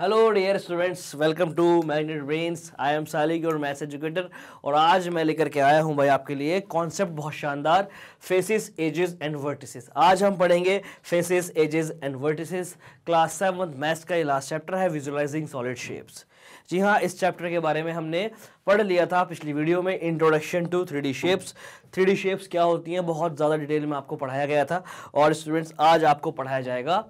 Hello dear students welcome to Magnet Brains I am Salik your maths educator और आज मैं लेकर के आया हूं भाई आपके लिए कॉन्सेप्ट बहुत शानदार फेसेस एजेस एंड वर्टिसेस आज हम पढ़ेंगे faces edges and vertices class seventh maths का ये लास्ट चैप्टर है विजुअलाइजिंग सॉलिड शेप्स जी हाँ इस चैप्टर के बारे में हमने पढ़ लिया था पिछली वीडियो में introduction to three D shapes three D shapes क्या होती हैं बहुत ज़्यादा डिटेल में आपको पढ़ाया गया था और स्टूडेंट्स आज आपको पढ़ाया जाएगा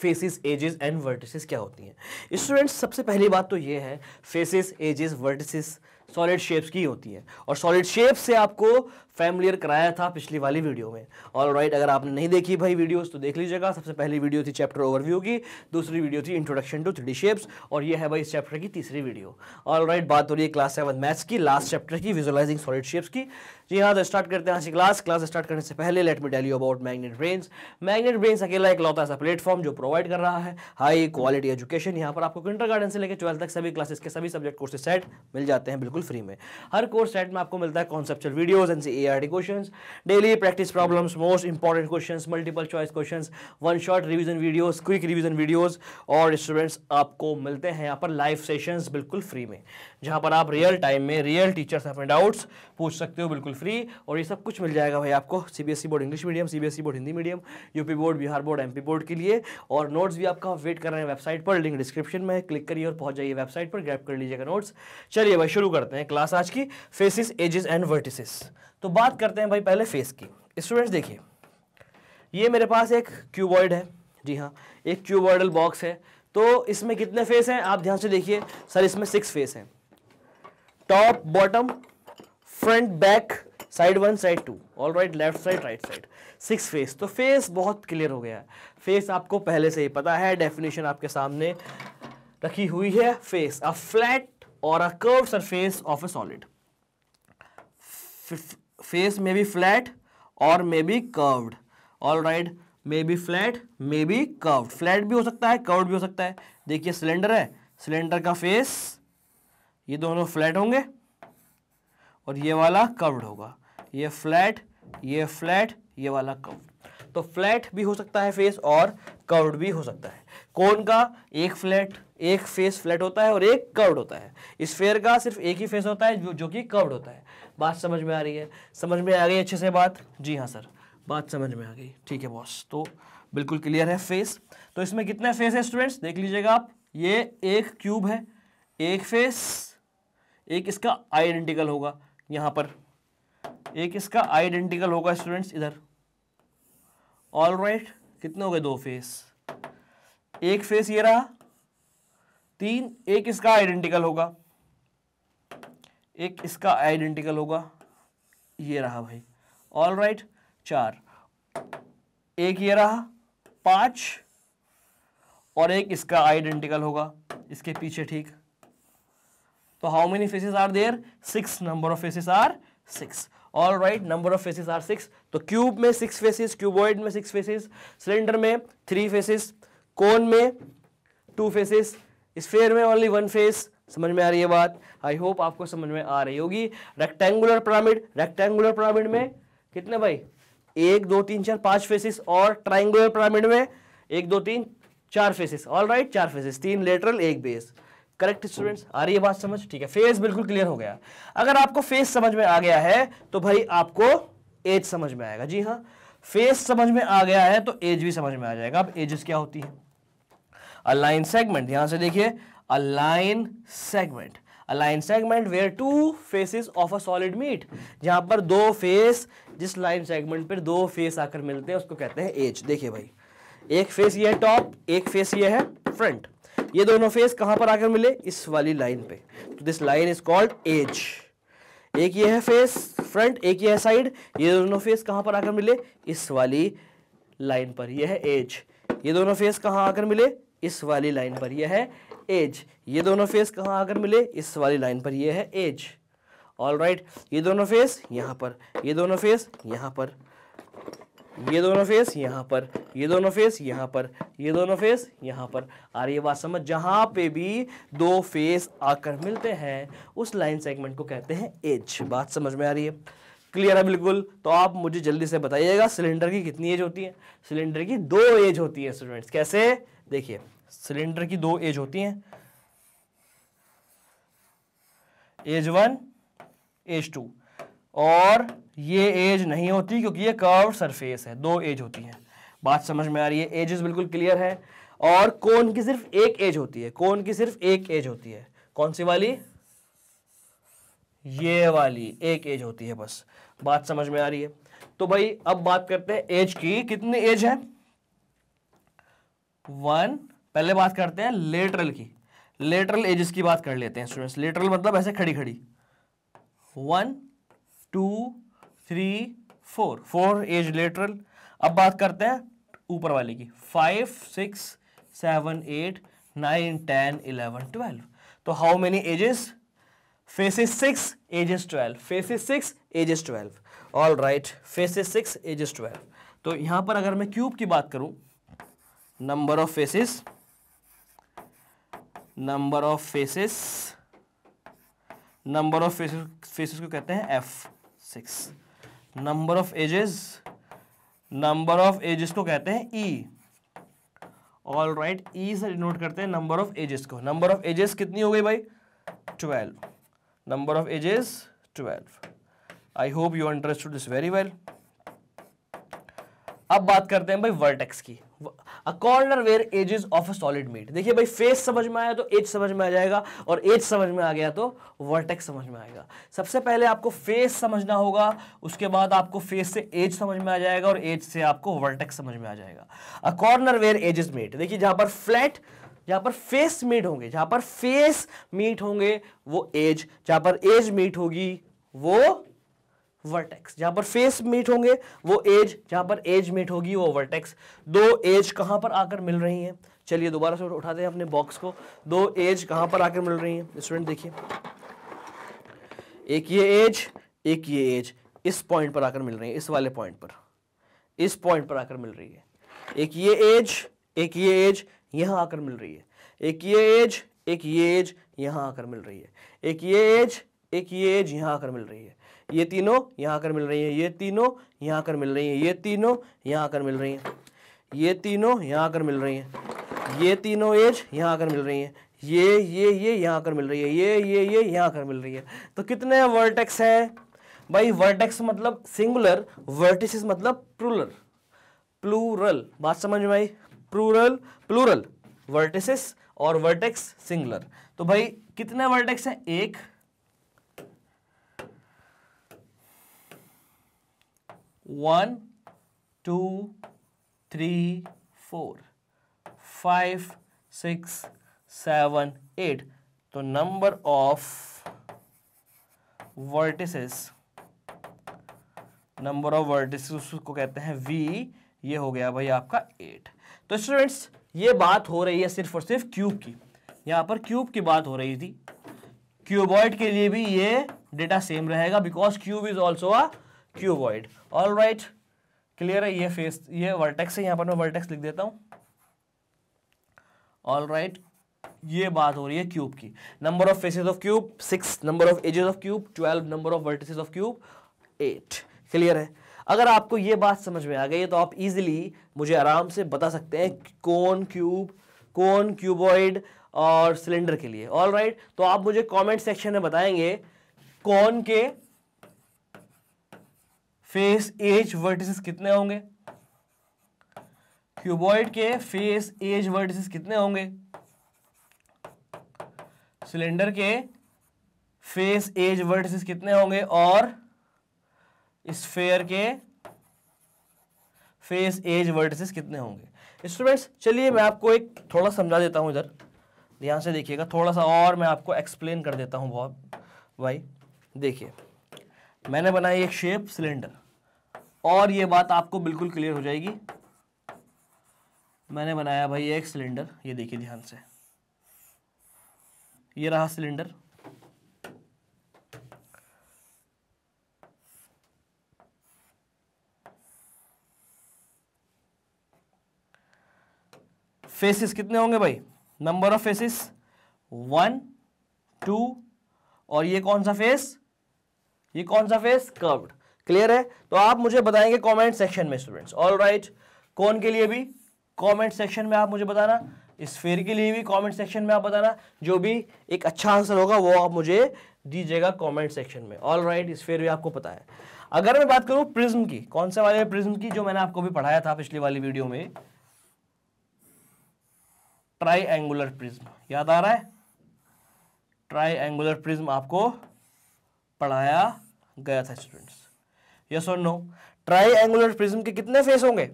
फेसिस एजेस एंड वर्टिसेस क्या होती हैं स्टूडेंट्स सबसे पहली बात तो ये है faces edges vertices solid shapes की होती है और सॉलिड शेप से आपको फैमिलियर कराया था पिछली वाली वीडियो में ऑल राइट अगर आपने नहीं देखी भाई वीडियोस तो देख लीजिएगा सबसे पहली वीडियो थी चैप्टर ओवरव्यू की दूसरी वीडियो थी इंट्रोडक्शन टू थ्री शेप्स और ये है भाई इस चैप्टर की तीसरी वीडियो ऑल राइट बात हो रही है क्लास सेवन मैथ्स की लास्ट चैप्टर की विजुलाइजिंग सॉलिड शेप्स की जी हाँ तो स्टार्ट करते हैं आज की क्लास क्लास स्टार्ट करने से पहले let me tell you about Magnet Brains Magnet Brains अकेला एक लौता ऐसा प्लेटफॉर्म जो प्रोवाइड कर रहा है हाई क्वालिटी एजुकेशन यहाँ पर आपको किंडर गार्डन से लेकर ट्वेल्थ तक सभी क्लासेस के सभी सब्जेक्ट कोर्सेस सेट मिल जाते हैं बिल्कुल फ्री में हर कोर्स सेट में आपको मिलता है conceptual videos C ART questions, daily practice problems, most important questions, multiple choice questions, one shot revision videos, quick revision videos और स्टूडेंट्स आपको मिलते हैं यहाँ पर लाइव सेशंस बिल्कुल फ्री में जहाँ पर आप रियल टाइम में रियल टीचर्स अपने डाउट्स पूछ सकते हो बिल्कुल फ्री और ये सब कुछ मिल जाएगा भाई आपको CBSE board English medium CBSE board Hindi medium UP board Bihar board MP board के लिए और नोट्स भी आपका वेट कर रहे हैं वेबसाइट पर लिंक डिस्क्रिप्शन में क्लिक करिए और पहुँच जाइए वेबसाइट पर ग्रैप कर लीजिएगा नोट्स चलिए भाई शुरू करते हैं क्लास आज की फेसिस एजेस एंड वर्टिसिस तो बात करते हैं भाई पहले फेस की स्टूडेंट्स देखिए ये मेरे पास एक क्यूबॉइड है जी हाँ एक क्यूबॉइडल बॉक्स है तो इसमें कितने फेस हैं आप ध्यान से देखिए सर इसमें सिक्स फेस हैं top bottom front back side one side two all right left side right side six face तो फेस बहुत क्लियर हो गया है फेस आपको पहले से ही पता है डेफिनेशन आपके सामने रखी हुई है face a flat or a curve surface of a solid face may be flat or may be curved all right may be flat may be curved flat भी हो सकता है कर्व्ड भी हो सकता है देखिए सिलेंडर है सिलेंडर का फेस ये दोनों फ्लैट होंगे और ये वाला कवर्ड होगा ये फ्लैट ये फ्लैट ये वाला कवर्ड तो फ्लैट भी हो सकता है फेस और कवर्ड भी हो सकता है कौन का एक फ्लैट एक फेस फ्लैट होता है और एक कवर्ड होता है इस फेयर का सिर्फ एक ही फेस होता है जो, कि कवर्ड होता है बात समझ में आ रही है समझ में आ गई अच्छे से बात जी हाँ सर बात समझ में आ गई ठीक है बॉस तो बिल्कुल क्लियर है फेस तो इसमें कितने फेस है स्टूडेंट्स देख लीजिएगा आप ये एक क्यूब है एक फेस एक इसका आइडेंटिकल होगा यहां पर एक इसका आइडेंटिकल होगा स्टूडेंट्स इधर ऑल राइट right, कितने हो गए दो फेस एक फेस ये रहा तीन एक इसका आइडेंटिकल होगा एक इसका आइडेंटिकल होगा ये रहा भाई ऑल राइट right, चार एक ये रहा पाँच और एक इसका आइडेंटिकल होगा इसके पीछे ठीक तो how many faces are there six number of faces are six all right number of faces are six तो क्यूब में सिक्स फेसेस क्यूबॉइड में सिक्स फेसेस सिलेंडर में थ्री फेसेस कोन में टू फेसेस स्फेयर में only one face समझ में आ रही है बात आई होप आपको समझ में आ रही होगी रेक्टेंगुलर पिरामिड रेक्टेंगुलर पिरामिड में कितने भाई एक दो तीन चार पांच फेसेस और ट्राइंगुलर पिरामिड में एक दो तीन चार फेसेस ऑल राइट चार फेसेस तीन लेटरल एक बेस करेक्ट स्टूडेंट्स आ रही है बात समझ ठीक है फेस बिल्कुल क्लियर हो गया अगर आपको फेस समझ में आ गया है तो भाई आपको एज समझ में आएगा जी हाँ फेस समझ में आ गया है तो एज भी समझ में आ जाएगा अब एजेस क्या होती है अलाइन सेगमेंट यहां से देखिए a line segment a line segment where two faces of a solid meet जहां पर दो फेस जिस लाइन सेगमेंट पर दो फेस आकर मिलते हैं उसको कहते हैं एज देखिए भाई एक फेस ये है टॉप एक फेस ये है फ्रंट ये दोनों फेस कहां पर आकर मिले इस वाली लाइन पे तो this line is called edge एक ये है फेस फ्रंट एक ये है साइड ये दोनों फेस कहां पर आकर मिले इस वाली लाइन पर यह है एज ये दोनों फेस कहाँ आकर मिले इस वाली लाइन पर यह है एज ये दोनों फेस कहाँ आकर मिले इस वाली लाइन पर यह है एज ऑल राइट ये दोनों फेस यहां पर ये दोनों फेस यहां पर ये दोनों फेस यहाँ पर ये दोनों फेस यहाँ पर ये दोनों फेस यहाँ पर आ रही है बात समझ जहाँ पे भी दो फेस आकर मिलते हैं उस लाइन सेगमेंट को कहते हैं एज बात समझ में आ रही है क्लियर है बिल्कुल तो आप मुझे जल्दी से बताइएगा सिलेंडर की कितनी एज होती है सिलेंडर की दो एज होती है स्टूडेंट्स कैसे देखिए सिलेंडर की दो एज होती हैं एज वन एज टू और ये एज नहीं होती क्योंकि ये कर्व सरफेस है दो एज होती है बात समझ में आ रही है एजेस बिल्कुल क्लियर है और कोन की सिर्फ एक एज होती है कोन की सिर्फ एक एज होती है कौन सी वाली ये वाली एक एज होती है बस बात समझ में आ रही है तो भाई अब बात करते हैं एज की कितनी एज है वन पहले बात करते हैं लेटरल की लेटरल एजेस की बात कर लेते हैं स्टूडेंट्स लेटरल मतलब ऐसे खड़ी खड़ी one two three four four edge lateral अब बात करते हैं ऊपर वाले की five six seven eight nine ten eleven twelve तो how many edges faces six edges twelve faces six edges twelve all right faces six edges twelve तो यहाँ पर अगर मैं क्यूब की बात करूं number of faces number of faces number of faces faces को कहते हैं F six number of edges number of edges को कहते हैं ई ऑल राइट ई से डिनोट करते हैं नंबर ऑफ एजेस को नंबर ऑफ एजेस कितनी हो गई भाई twelve number of edges twelve I hope you understood this very well अब बात करते हैं भाई वर्टेक्स की a corner where edges of a solid meet देखिए भाई फेस समझ में आया तो एज समझ में आ जाएगा और एज समझ में आ गया तो वर्टेक्स समझ में आएगा सबसे पहले आपको फेस समझना होगा उसके बाद आपको फेस से एज समझ में आ जाएगा और एज से आपको वर्टेक्स समझ में आ जाएगा a corner where edges meet देखिए जहां पर फ्लैट जहां पर फेस मीट होंगे जहां पर फेस मीट होंगे वो एज जहां पर एज मीट होगी वो वर्टेक्स जहां पर फेस मीट होंगे वो एज जहां पर एज मीट होगी वो वर्टेक्स दो एज कहां पर आकर मिल रही हैं चलिए दोबारा से उठाते हैं अपने बॉक्स को दो एज कहां पर आकर मिल रही हैं स्टूडेंट देखिए एक ये एज एक ये एज इस पॉइंट पर आकर मिल रही है इस वाले पॉइंट पर इस पॉइंट पर आकर मिल रही है एक ये एज एक ये एज यहां आकर मिल रही है एक ये एज एक ये एज यहां आकर मिल रही है एक ये एज एक ये एज यहाँ आकर मिल रही है ये तीनों यहाँ कर मिल रही हैं ये तीनों यहाँ कर मिल रही हैं ये तीनों यहाँ कर मिल रही हैं ये तीनों यहाँ कर मिल रही हैं ये तीनों एज यहाँ कर मिल रही हैं ये ये ये यहाँ कर मिल रही है ये ये ये यहाँ कर मिल रही है तो कितने वर्टेक्स है भाई वर्टेक्स मतलब सिंगुलर वर्टिस मतलब प्लूरल प्लूरल बात समझ में आई प्लूरल प्लूरल वर्टिस और वर्टेक्स सिंगुलर तो भाई कितने वर्टेक्स हैं एक one two three four five six seven eight तो number of vertices number of vertices को कहते हैं वी ये हो गया भाई आपका एट तो स्टूडेंट्स ये बात हो रही है सिर्फ और सिर्फ क्यूब की यहां पर क्यूब की बात हो रही थी क्यूबॉइड के लिए भी ये डेटा सेम रहेगा because cube is also a cuboid all right clear है ये फेस ये वर्टेक्स है यहां पर मैं वर्टेक्स लिख देता हूं ऑल राइट ये बात हो रही है क्यूब की number of faces of cube six number of edges of cube twelve number of vertices of cube eight clear है अगर आपको ये बात समझ में आ गई है तो आप इजिली मुझे आराम से बता सकते हैं कौन क्यूब कौन क्यूबॉइड और सिलेंडर के लिए ऑल राइट right? तो आप मुझे कमेंट सेक्शन में बताएंगे कौन के फेस एज वर्टिस कितने होंगे क्यूबॉइड के फेस एज वर्टिस कितने होंगे सिलेंडर के फेस एज वर्टिस कितने होंगे और स्फेयर के फेस एज वर्टिस कितने होंगे स्टूडेंट्स चलिए मैं आपको एक थोड़ा समझा देता हूँ इधर ध्यान से देखिएगा थोड़ा सा और मैं आपको एक्सप्लेन कर देता हूँ बहुत भाई देखिए मैंने बनाई एक शेप सिलेंडर और ये बात आपको बिल्कुल क्लियर हो जाएगी मैंने बनाया भाई एक सिलेंडर ये देखिए ध्यान से ये रहा सिलेंडर फेसिस कितने होंगे भाई number of faces one two और ये कौन सा फेस ये कौन सा फेस कर्व्ड क्लियर है तो आप मुझे बताएंगे कमेंट सेक्शन में स्टूडेंट्स ऑल राइट कौन के लिए भी कमेंट सेक्शन में आप मुझे बताना इस फेर के लिए भी कमेंट सेक्शन में आप बताना जो भी एक अच्छा आंसर होगा वो आप मुझे दीजिएगा कमेंट सेक्शन में ऑल राइट इस फेयर भी आपको पता है अगर मैं बात करूं प्रिज्म की कौन से वाले प्रिज्म की जो मैंने आपको भी पढ़ाया था पिछली वाली वीडियो में ट्राई एंगुलर प्रिज्म याद आ रहा है ट्राई एंगुलर प्रिज्म आपको पढ़ाया गया था स्टूडेंट्स यस और नो ट्राई एंगुलर प्रिज्म के कितने फेस होंगे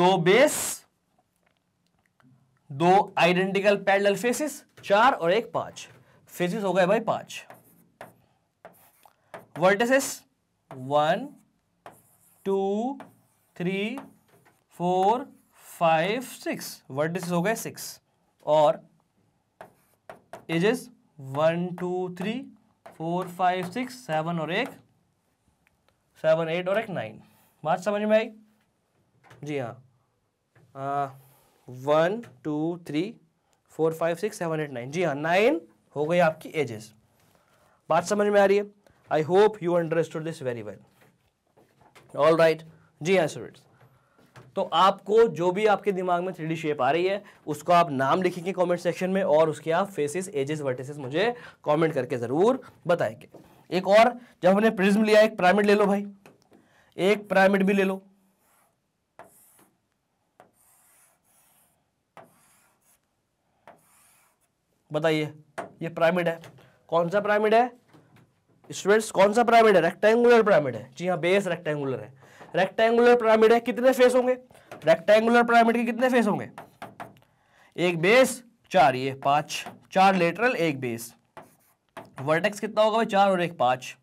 दो बेस दो आइडेंटिकल पैरेलल फेसेस चार और एक पांच फेसेस हो गए भाई पांच vertices one two three four five six vertices हो गए सिक्स और edges one two three four five six seven और एक सेवन एट और एक नाइन बात समझ में आई जी हाँ one two three four five six seven eight nine जी हाँ नाइन हो गई आपकी एजेस बात समझ में आ रही है I hope you understood this very well all right जी हाँ स्टूडेंट्स तो आपको जो भी आपके दिमाग में थ्री शेप आ रही है उसको आप नाम लिखेंगे कमेंट सेक्शन में और उसके आप फेसेस एजेस वर्टेसेस मुझे कमेंट करके ज़रूर बताएंगे एक और जब हमने प्रिज्म लिया एक पिरामिड ले लो भाई एक पिरामिड भी ले लो बताइए ये पिरामिड है कौन सा पिरामिड है स्टूडेंट्स कौन सा पिरामिड है रेक्टेंगुलर पिरामिड है जी हाँ बेस रेक्टेंगुलर है रेक्टेंगुलर पिरामिड है कितने फेस होंगे रेक्टेंगुलर पिरामिड के कितने फेस होंगे एक बेस चार ये पांच चार लेटरल एक बेस वर्टेक्स कितना होगा भाई चार और एक पांच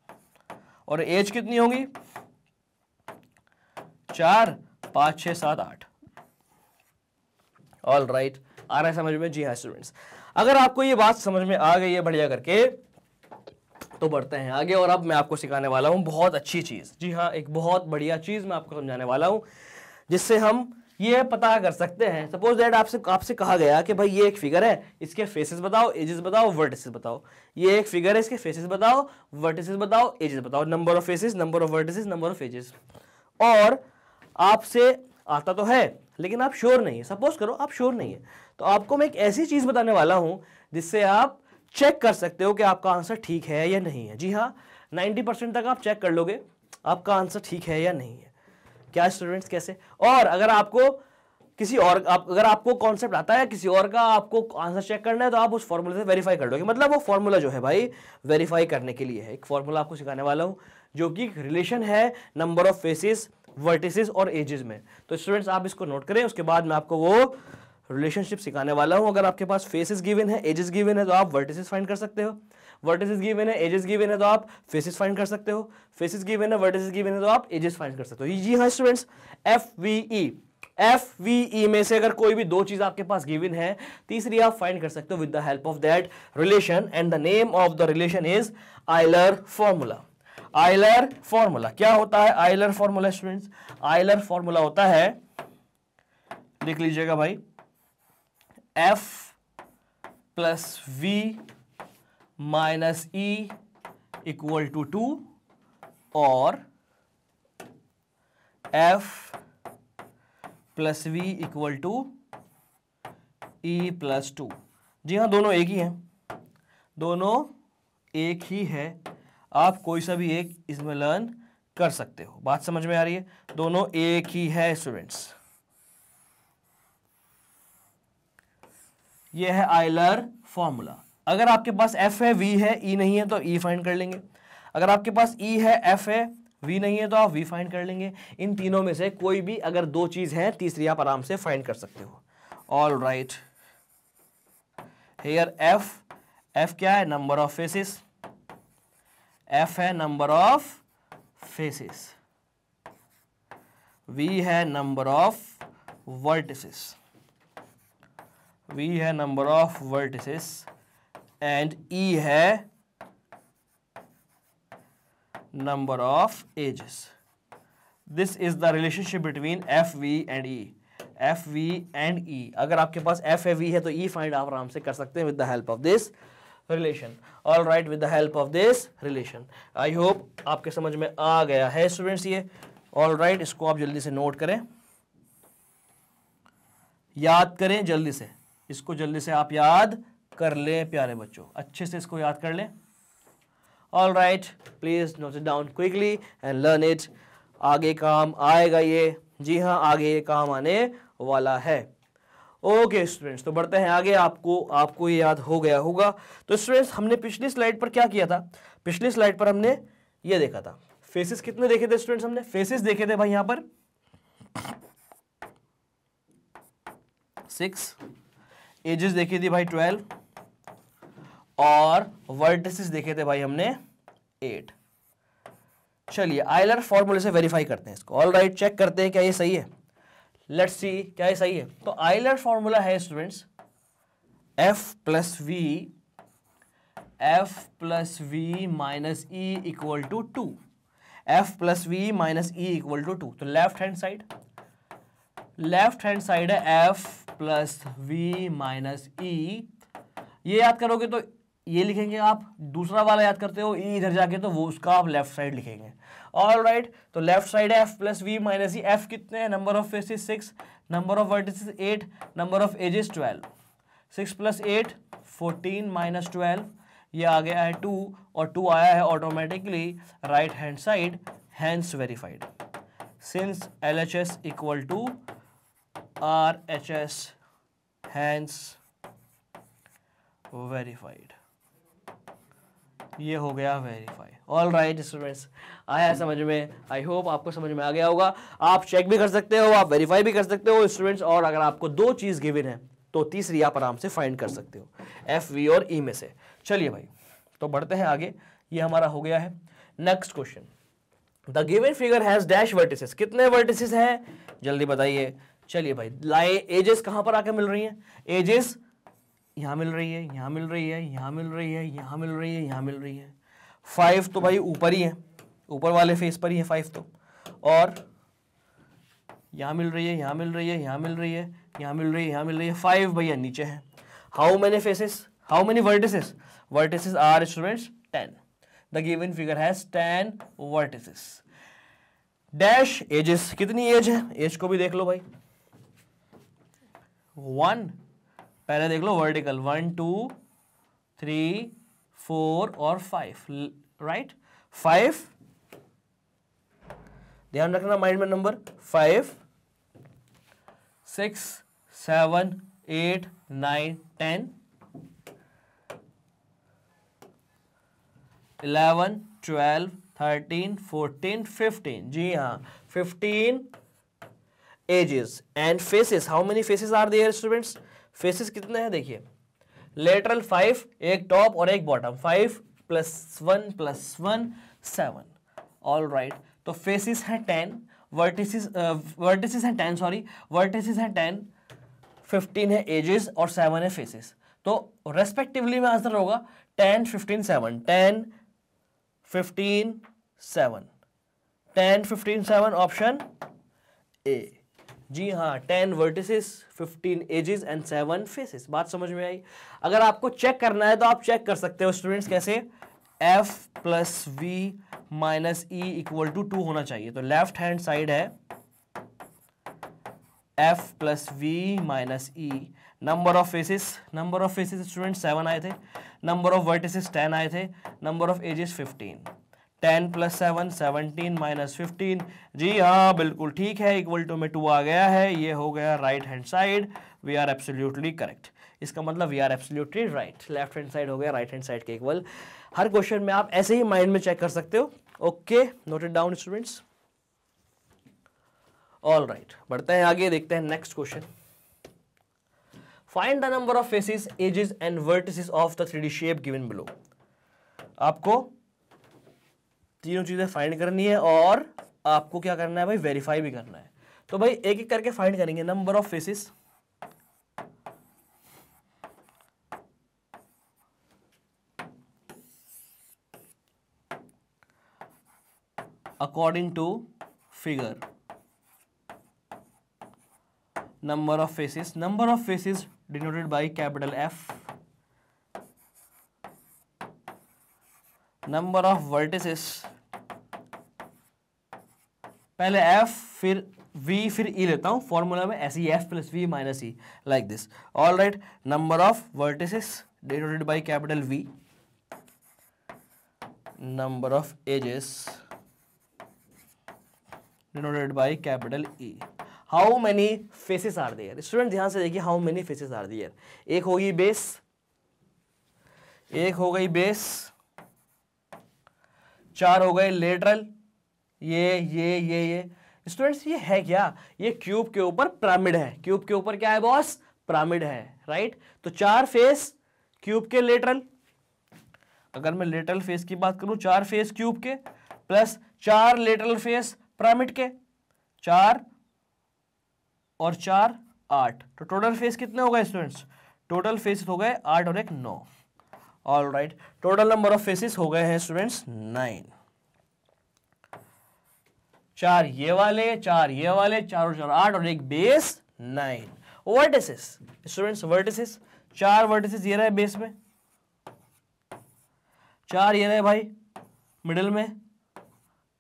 और एज कितनी होगी चार पांच छह सात आठ ऑल राइट आ रहा है समझ में जी हाँ स्टूडेंट्स अगर आपको ये बात समझ में आ गई है बढ़िया करके तो बढ़ते हैं आगे और अब मैं आपको सिखाने वाला हूँ बहुत अच्छी चीज़ जी हाँ एक बहुत बढ़िया चीज़ मैं आपको समझाने वाला हूँ जिससे हम ये पता कर सकते हैं सपोज दैट आपसे आपसे कहा गया कि भाई ये एक फिगर है इसके फेसेस बताओ एजेस बताओ वर्टिसेस बताओ ये एक फिगर है इसके फेसेस बताओ वर्टिसेस बताओ एजेस बताओ number of faces number of vertices number of edges और आपसे आता तो है लेकिन आप श्योर नहीं है सपोज करो आप श्योर नहीं है तो आपको मैं एक ऐसी चीज़ बताने वाला हूँ जिससे आप चेक कर सकते हो कि आपका आंसर ठीक है या नहीं है जी हाँ 90 परसेंट तक आप चेक कर लोगे आपका आंसर ठीक है या नहीं है क्या स्टूडेंट्स कैसे और अगर आपको किसी और आप अगर आपको कॉन्सेप्ट आता है किसी और का आपको आंसर चेक करना है तो आप उस फॉर्मूले से वेरीफाई कर लोगे मतलब वो फॉर्मूला जो है भाई वेरीफाई करने के लिए है एक फॉर्मूला आपको सिखाने वाला हूँ जो कि रिलेशन है नंबर ऑफ फेसिस वर्टिस और एजेस में तो स्टूडेंट्स आप इसको नोट करें उसके बाद में आपको वो रिलेशनशिप सिखाने वाला हूँ अगर आपके पास फेसेस गिवन है एजेस गिवन है तो आप वर्टिसेस फाइंड कर सकते हो वर्टिसेस गिवन है एजेस गिवन है तो आप फेसेस फाइंड कर सकते हो फेसेस गिवन है वर्टिसेस गिवन है तो आप एजेस फाइंड कर सकते हो जी हाँ students F V E F V E में से अगर कोई भी दो चीज आपके पास गिवन है तीसरी आप फाइंड कर सकते हो with the help of that relation and the name of the relation is Euler formula Euler formula क्या होता है Euler formula students Euler formula होता है देख लीजिएगा भाई F plus V minus E equal to two और F plus V equal to E plus two जी हाँ दोनों एक ही हैं दोनों एक ही है आप कोई सा भी एक इसमें लर्न कर सकते हो बात समझ में आ रही है दोनों एक ही है स्टूडेंट्स ये है आयलर फॉर्मूला अगर आपके पास एफ है वी है ई e नहीं है तो ई e फाइंड कर लेंगे अगर आपके पास ई e है एफ है वी नहीं है तो आप वी फाइंड कर लेंगे इन तीनों में से कोई भी अगर दो चीज़ है तीसरी आप आराम से फाइंड कर सकते हो all right here F F क्या है नंबर ऑफ फेसिस एफ है नंबर ऑफ फेसिस वी है नंबर ऑफ वर्टिसेस v है number of vertices and E है number of edges this is the relationship between F V and E F V and E अगर आपके पास F है we है तो ई e find आप आराम से कर सकते हैं with the help of this relation all right with the help of this relation I hope आपके समझ में आ गया है स्टूडेंट्स ये ऑल राइट right, इसको आप जल्दी से नोट करें याद करें जल्दी से इसको जल्दी से आप याद कर लें प्यारे बच्चों अच्छे से इसको याद कर लें all right please note it down quickly and learn it आगे काम आएगा ये जी हाँ आगे ये काम आने वाला है ओके okay, स्टूडेंट्स तो बढ़ते हैं आगे आपको आपको ये याद हो गया होगा तो स्टूडेंट्स हमने पिछली स्लाइड पर क्या किया था पिछली स्लाइड पर हमने ये देखा था फेसेस कितने देखे थे स्टूडेंट्स हमने फेसेस देखे थे भाई यहां पर सिक्स एजेस देखी थी भाई ट्वेल्व और वर्टिस देखे थे भाई हमने एट चलिए आइलर फॉर्मूले से वेरीफाई करते हैं इसको ऑल राइट right, चेक करते हैं क्या ये सही है लेट्स सी क्या ये सही है तो आइलर फॉर्मूला है students F plus V F plus V minus E equal to two F plus V minus E equal to two तो left hand side left hand side है F plus V minus E ये याद करोगे तो ये लिखेंगे आप दूसरा वाला याद करते हो ई e इधर जाके तो वो उसका आप लेफ्ट साइड लिखेंगे ऑल राइट right, तो लेफ्ट साइड है F plus V minus E F कितने हैं number of faces six number of word eight number of edges twelve six plus eight fourteen minus twelve ये आ गया है two और टू आया है automatically right hand side hence verified since L H S equal to R H S hence verified ये हो गया वेरीफाई ऑल राइट स्टूडेंट्स आया समझ में आई होप आपको समझ में आ गया होगा आप चेक भी कर सकते हो आप वेरीफाई भी कर सकते हो स्टूडेंट्स और अगर आपको दो चीज़ गिविन है तो तीसरी आप आराम से फाइंड कर सकते हो एफ वी और ई e में से चलिए भाई तो बढ़ते हैं आगे ये हमारा हो गया है next question the given figure has dash vertices कितने वर्टिसेस हैं जल्दी बताइए चलिए भाई लाए एजेस कहां पर आके मिल रही है एजेस यहां मिल रही है यहां मिल रही है यहां मिल रही है यहां मिल रही है यहां मिल रही है फाइव तो भाई ऊपर ही है ऊपर वाले फेस पर ही है फाइव तो और यहां मिल रही है यहां मिल रही है यहां मिल रही है यहां मिल रही है यहां मिल रही है फाइव भैया नीचे है how many faces how many vertices vertices are students ten the given figure has ten vertices dash edges कितनी एज है एज को भी देख लो भाई वन पहले देख लो vertical one two three four और फाइव राइट फाइव ध्यान रखना माइंड में number five six seven eight nine ten eleven twelve thirteen fourteen fifteen जी हाँ fifteen edges and faces how many faces are there students faces कितने हैं देखिए lateral five एक टॉप और एक bottom five plus one plus one seven all right तो faces हैं टेन वर्टिस वर्टिसिस हैं टेन सॉरी वर्टिसिस हैं टेन फिफ्टीन है एजेस और सेवन है फेसेस तो रेस्पेक्टिवली में आंसर होगा ten fifteen seven ten fifteen seven ten fifteen seven option A जी हाँ ten vertices fifteen edges and seven faces बात समझ में आई अगर आपको चेक करना है तो आप चेक कर सकते हो स्टूडेंट्स कैसे F plus V minus E equal to two होना चाहिए तो लेफ्ट हैंड साइड है F plus V minus E number of faces number of faces student seven आए थे नंबर ऑफ वर्टिसेस टेन आए थे number of edges fifteen ten plus seven seventeen minus fifteen जी हाँ बिल्कुल ठीक है इक्वल टू में टू आ गया है ये हो गया right hand side we are absolutely correct इसका मतलब we are absolutely right left hand side हो गया राइट हैंड साइड के इक्वल हर क्वेश्चन में आप ऐसे ही माइंड में चेक कर सकते हो okay noted down students all right बढ़ते हैं आगे देखते हैं next question find the number of faces edges and vertices of the three D shape given below आपको तीनों चीज़ें फाइंड करनी है और आपको क्या करना है भाई वेरीफाई भी करना है तो भाई एक एक करके फाइंड करेंगे number of faces according to figure number of faces number of faces denoted by capital F number of vertices पहले एफ फिर वी फिर ई e लेता हूँ फॉर्मूला में ऐसे ही F plus V minus E like this all right number of vertices denoted by capital V number of edges denoted by capital E. How many faces are there? Student ध्यान से देखिए how many faces are there? एक होगी base एक हो गई base चार हो गए लेटरल ये ये ये ये स्टूडेंट्स ये है क्या ये क्यूब के ऊपर पिरामिड है क्यूब के ऊपर क्या है बॉस पिरामिड है राइट तो चार फेस क्यूब के लेटरल अगर मैं लेटरल फेस की बात करूं चार फेस क्यूब के प्लस चार लेटरल फेस पिरामिड के चार और चार आठ तो टोटल फेस कितने हो गए स्टूडेंट्स टोटल फेस हो गए आठ और एक नौ all right total number of faces हो गए हैं स्टूडेंट्स नाइन चार ये वाले चार ये वाले चार और चार आठ और एक base nine vertices students vertices चार वर्टिसेस ये रहे बेस में चार ये रहे भाई मिडिल में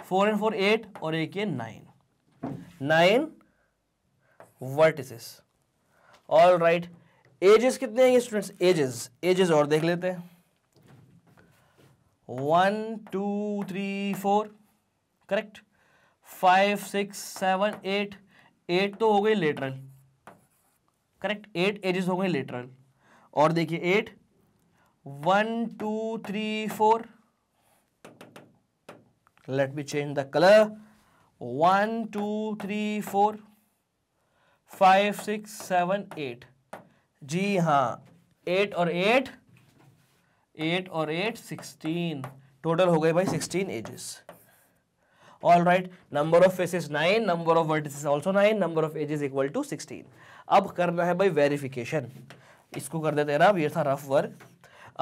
फोर एंड फोर एट और एक ये nine nine vertices all right edges कितने हैं स्टूडेंट्स एजेस एजेस और देख लेते हैं one two three four correct five six seven eight eight तो हो गई लेटरल करेक्ट एट एजेस हो गए लेटरल और देखिए eight one two three four let me change the colour one two three four five six seven eight जी हाँ eight और एट एट और एट सिक्सटीन टोटल हो गए भाई sixteen edges all right number of faces nine number of word also nine number of edges equal to sixteen अब करना है भाई वेरिफिकेशन इसको कर देते हैं ना ये था रफ वर्क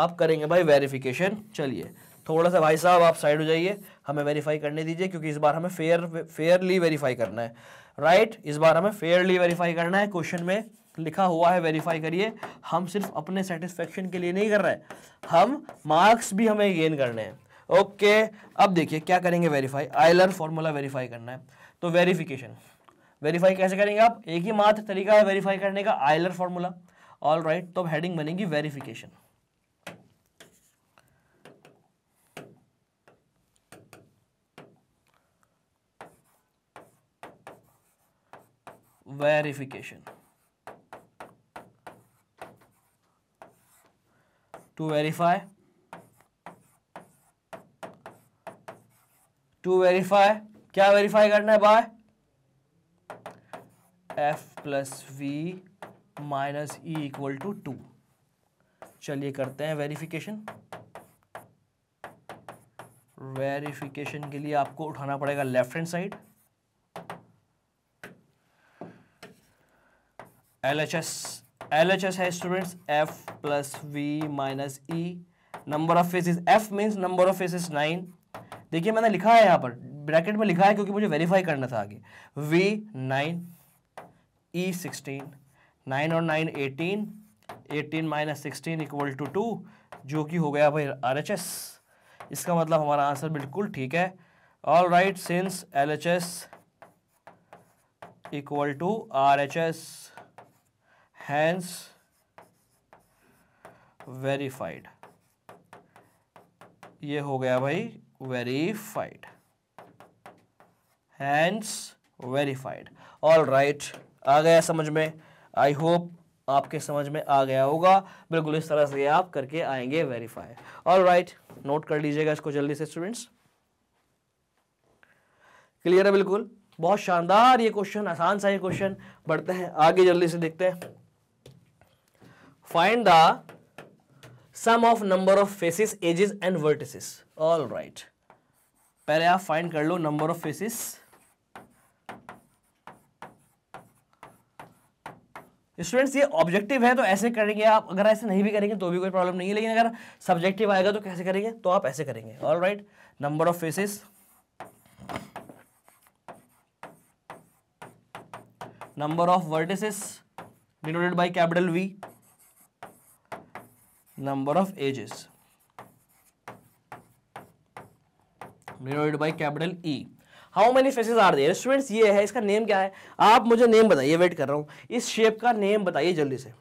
अब करेंगे भाई वेरिफिकेशन चलिए थोड़ा सा भाई साहब आप साइड हो जाइए हमें वेरीफाई करने दीजिए क्योंकि इस बार हमें फेयर फेयरली वेरीफाई करना है राइट right? इस बार हमें फेयरली वेरीफाई करना है क्वेश्चन में लिखा हुआ है वेरीफाई करिए हम सिर्फ अपने सेटिस्फेक्शन के लिए नहीं कर रहे हैं हम मार्क्स भी हमें गेन करने हैं ओके अब देखिए क्या करेंगे वेरीफाई आयलर फॉर्मूला वेरीफाई करना है तो वेरीफिकेशन वेरीफाई कैसे करेंगे आप एक ही मात्र तरीका है वेरीफाई करने का आयलर फॉर्मूला ऑल राइट तो अब हेडिंग बनेगी verification verification to verify to verify क्या वेरीफाई करना है by F plus V minus E equal to two चलिए करते हैं वेरिफिकेशन वेरिफिकेशन के लिए आपको उठाना पड़ेगा left hand side L H S L H S है students F plus V minus E number of faces F means number of faces nine देखिए मैंने लिखा है यहाँ पर ब्रैकेट में लिखा है क्योंकि मुझे वेरीफाई करना था आगे वी नाइन ई नाइन और nine eighteen eighteen minus sixteen equal to two जो कि हो गया भाई आर एच एस इसका मतलब हमारा आंसर बिल्कुल ठीक है all right since L H S equal to R H S hence verified ये हो गया भाई verified hence verified all right आ गया समझ में आई होप आपके समझ में आ गया होगा बिल्कुल इस तरह से आप करके आएंगे वेरीफाई ऑल राइट नोट कर लीजिएगा इसको जल्दी से स्टूडेंट्स क्लियर है बिल्कुल बहुत शानदार ये क्वेश्चन आसान सा ये क्वेश्चन बढ़ते हैं आगे जल्दी से देखते हैं find the sum of number of faces edges and vertices all right पहले आप फाइंड कर लो नंबर ऑफ फेसेस स्टूडेंट्स ये ऑब्जेक्टिव है तो ऐसे करेंगे आप अगर ऐसे नहीं भी करेंगे तो भी कोई प्रॉब्लम नहीं है लेकिन अगर सब्जेक्टिव आएगा तो कैसे करेंगे तो आप ऐसे करेंगे all right number of faces number of vertices denoted by capital V number of edges denoted by capital E how many faces are there students ये है इसका नेम क्या है आप मुझे नेम बताइए वेट कर रहा हूँ इस शेप का नेम बताइए जल्दी से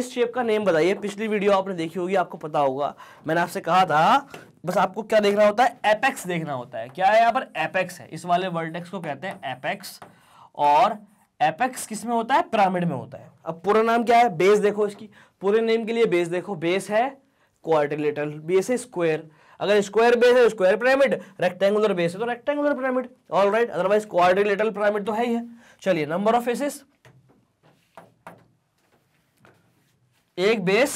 इस शेप का नेम बताइए पिछली वीडियो आपने देखी होगी आपको पता होगा मैंने आपसे कहा था बस आपको क्या देखना होता है एपेक्स देखना होता है क्या है यहाँ पर एपेक्स है इस वाले वर्ल्डेक्स को कहते हैं एपेक्स और एपेक्स किस में होता है पिरामिड में होता है अब पूरा नाम क्या है बेस देखो इसकी पूरे नेम के लिए बेस देखो बेस है क्वार्टिलेटरल बेस है स्क्वायर अगर स्क्वायर बेस है स्क्वायर पिरामिड रेक्टेंगुलर बेस है तो rectangular pyramid all right otherwise quadrilateral pyramid तो है ही है चलिए नंबर ऑफ फेसेस एक बेस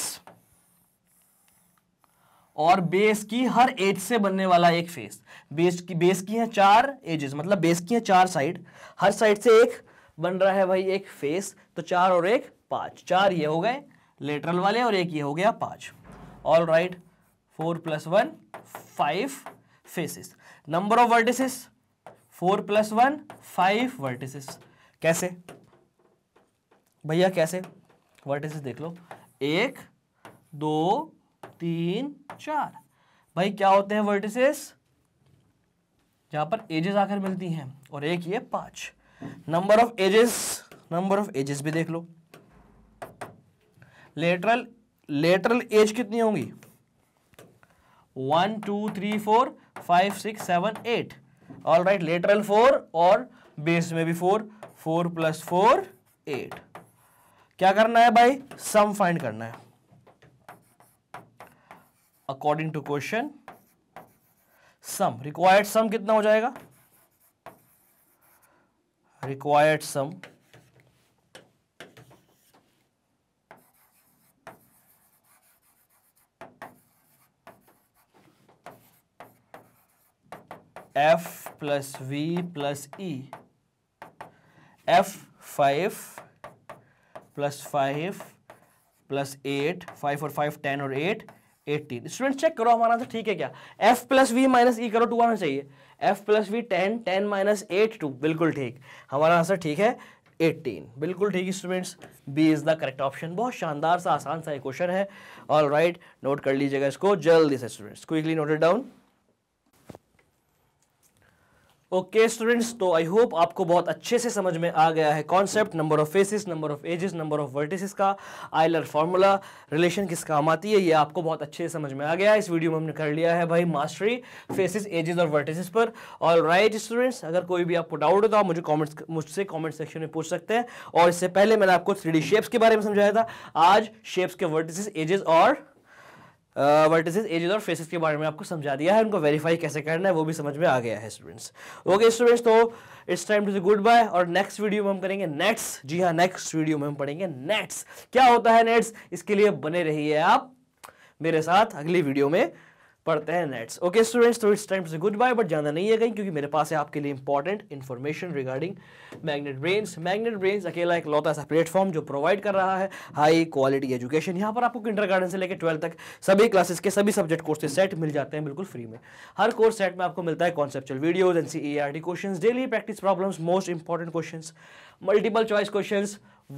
और बेस की हर एज से बनने वाला एक फेस बेस की बेस की है चार एजेस मतलब बेस की है चार साइड हर साइड से एक बन रहा है भाई एक फेस तो चार और एक पाँच चार ये हो गए लेटरल वाले और एक ये हो गया पांच all right four plus one five faces number of vertices four plus one five vertices कैसे भैया कैसे वर्टिसेस देख लो एक दो तीन चार भाई क्या होते हैं वर्टिसेस जहां पर एजेस आकर मिलती हैं और एक ये पांच number of edges number of edges भी देख लो लेटरल लेटरल एज कितनी होंगी one two three four five six seven eight all right lateral four और बेस में भी four four plus four eight क्या करना है भाई सम फाइंड करना है according to question sum required sum कितना हो जाएगा required sum F plus V plus E F five plus five plus eight five और फाइव टेन और एट एटीन स्टूडेंट चेक करो हमारा आंसर ठीक है क्या F plus V minus E करो टू आना चाहिए F plus V ten ten minus eight two बिल्कुल ठीक हमारा आंसर ठीक है 18 बिल्कुल ठीक है students B is the correct option बहुत शानदार सा आसान सा ये क्वेश्चन है ऑल राइट नोट कर लीजिएगा इसको जल्दी से students quickly noted down okay students तो आई होप आपको बहुत अच्छे से समझ में आ गया है concept number of faces number of edges number of vertices का आइलर फार्मूला रिलेशन किस काम आती है ये आपको बहुत अच्छे से समझ में आ गया है इस वीडियो में हमने कर लिया है भाई मास्टरी फेसिस एजेस और वर्टिसिस पर और राइट स्टूडेंट्स अगर कोई भी आपको डाउट हो तो आप मुझे कॉमेंट्स मुझसे कॉमेंट सेक्शन में पूछ सकते हैं और इससे पहले मैंने आपको थ्री शेप्स के बारे में समझाया था आज शेप्स के वर्टिस एजेस और वर्टिसेस uh, एजेस और फेसेस के बारे में आपको समझा दिया है उनको वेरीफाई कैसे करना है वो भी समझ में आ गया है स्टूडेंट्स ओके स्टूडेंट्स तो it's time to say good bye और नेक्स्ट वीडियो में हम करेंगे नेट्स जी हाँ नेक्स्ट वीडियो में हम पढ़ेंगे नेट्स क्या होता है नेट्स इसके लिए बने रहिए आप मेरे साथ अगली वीडियो में पढ़ते हैं नेट्स ओके स्टूडेंट्स तो it's time say good bye but जाना नहीं है कहीं क्योंकि मेरे पास है आपके लिए important information regarding Magnet Brains Magnet Brains अकेला एक लौता ऐसा प्लेटफॉर्म जो प्रोवाइड कर रहा है हाई क्वालिटी एजुकेशन यहाँ पर आपको इंटर गार्डन से लेकर ट्वेल्थ तक सभी क्लासेस के सभी सब्जेक्ट कोर्सेज सेट मिल जाते हैं बिल्कुल फ्री में हर कोर्स सेट में आपको मिलता है conceptual videos N C question daily practice problems most important question multiple choice question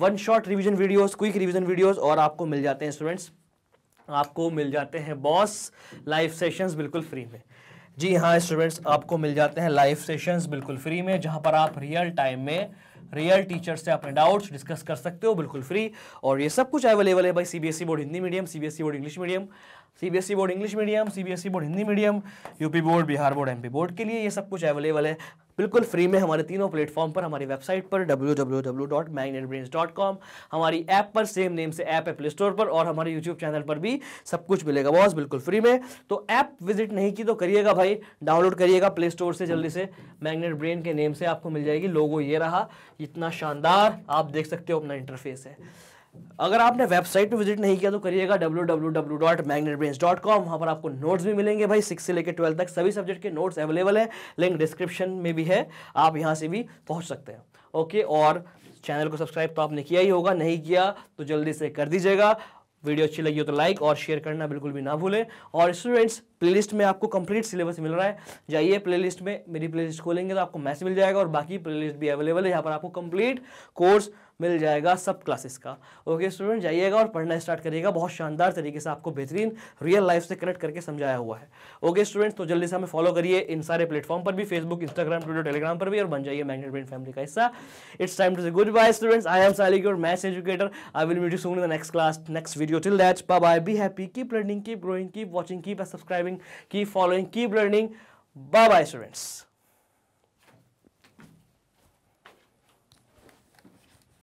one shot revision videos quick revision videos और आपको मिल जाते हैं स्टूडेंट्स आपको मिल जाते हैं बॉस लाइव सेशंस बिल्कुल फ्री में जी हाँ स्टूडेंट्स आपको मिल जाते हैं लाइव सेशंस बिल्कुल फ्री में जहाँ पर आप रियल टाइम में रियल टीचर से अपने डाउट्स डिस्कस कर सकते हो बिल्कुल फ्री और ये सब कुछ अवेलेबल है भाई CBSE board e Hindi medium CBSE board English medium CBSE board English medium CBSE board Hindi medium UP board Bihar board MP board के लिए ये सब कुछ अवेलेबल है बिल्कुल फ्री में हमारे तीनों प्लेटफॉर्म पर हमारी वेबसाइट पर डब्ल्यू हमारी ऐप पर सेम नेम से ऐप है प्ले स्टोर पर और हमारे यूट्यूब चैनल पर भी सब कुछ मिलेगा बॉस बिल्कुल फ्री में तो ऐप विजिट नहीं की तो करिएगा भाई डाउनलोड करिएगा प्ले स्टोर से जल्दी से मैग्नेट ब्रेन के नेम से आपको मिल जाएगी लोगो ये रहा इतना शानदार आप देख सकते हो अपना इंटरफेस है अगर आपने वेबसाइट पे विजिट नहीं किया तो करिएगा www.magnetbrains.com वहां पर आपको नोट्स भी मिलेंगे भाई सिक्स से लेकर ट्वेल्थ तक सभी सब्जेक्ट के नोट्स अवेलेबल है लिंक डिस्क्रिप्शन में भी है आप यहाँ से भी पहुँच सकते हैं ओके और चैनल को सब्सक्राइब तो आपने किया ही होगा नहीं किया तो जल्दी से कर दीजिएगा वीडियो अच्छी लगी हो तो लाइक और शेयर करना बिल्कुल भी ना भूलें और स्टूडेंट्स प्लेलिस्ट में आपको कंप्लीट सिलेबस मिल रहा है जाइए प्लेलिस्ट में मेरी प्लेलिस्ट खोलेंगे तो आपको मैसेज मिल जाएगा और बाकी प्लेलिस्ट भी अवेलेबल है यहाँ पर आपको कंप्लीट कोर्स मिल जाएगा सब क्लासेस का ओके स्टूडेंट जाइएगा और पढ़ना स्टार्ट करिएगा बहुत शानदार तरीके से आपको बेहतरीन रियल लाइफ से कनेक्ट करके समझाया हुआ है ओके स्टूडेंट्स तो जल्दी से हमें फॉलो करिए इन सारे प्लेटफॉर्म पर भी फेसबुक इंस्टाग्राम ट्विटर टेलीग्राम पर भी और बन जाइए मैग्नेट ब्रेन फैमिली का हिस्सा it's time to say good bye students I am साली your maths educator I will meet you soon the next class next video till that bye bye be happy keep learning keep growing keep watching keep subscribing keep following keep learning bye bye students